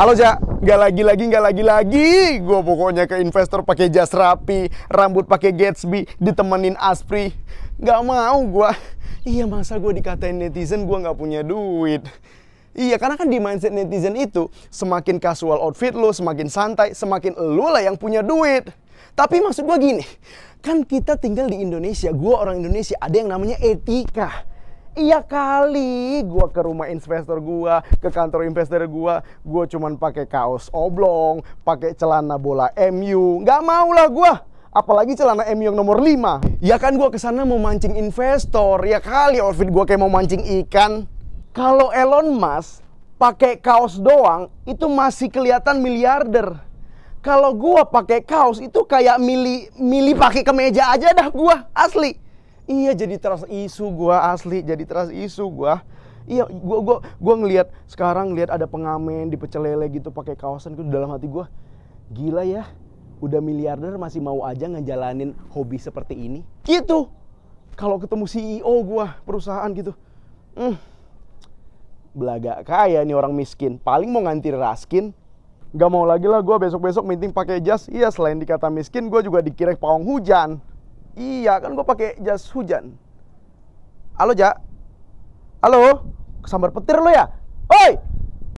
Halo Ja, nggak lagi lagi nggak lagi lagi. Gue pokoknya ke investor pakai jas rapi, rambut pakai Gatsby, ditemenin Aspri. Nggak mau gue. Iya masa gue dikatain netizen gue nggak punya duit. Iya, karena kan di mindset netizen itu semakin casual outfit lo, semakin santai, semakin lu lah yang punya duit. Tapi maksud gue gini, kan kita tinggal di Indonesia, gue orang Indonesia, ada yang namanya etika. Iya kali, gua ke rumah investor gua, ke kantor investor gua, gua cuman pakai kaos oblong, pakai celana bola MU. Nggak mau lah gua. Apalagi celana MU yang nomor 5. Ya kan gua kesana mau mancing investor. Ya kali outfit gua kayak mau mancing ikan. Kalau Elon Musk pakai kaos doang itu masih kelihatan miliarder. Kalau gua pakai kaos itu kayak mili mili pakai kemeja aja dah gua asli. Iya jadi trust isu gua asli, jadi trust isu gua. Iya, gua gua gua ngelihat sekarang lihat ada pengamen di pecel gitu pakai kawasan itu dalam hati gua. Gila ya. Udah miliarder masih mau aja ngejalanin hobi seperti ini. Gitu. Kalau ketemu CEO gua perusahaan gitu. Hmm. Belaga kaya nih orang miskin. Paling mau nganti raskin, Gak mau lagi lah gue besok-besok meeting pakai jas. Iya selain dikata miskin gue juga dikira pawang hujan. Iya, kan gue pakai jas hujan. Halo, Ja. Halo, kesambar petir lo ya? Oi!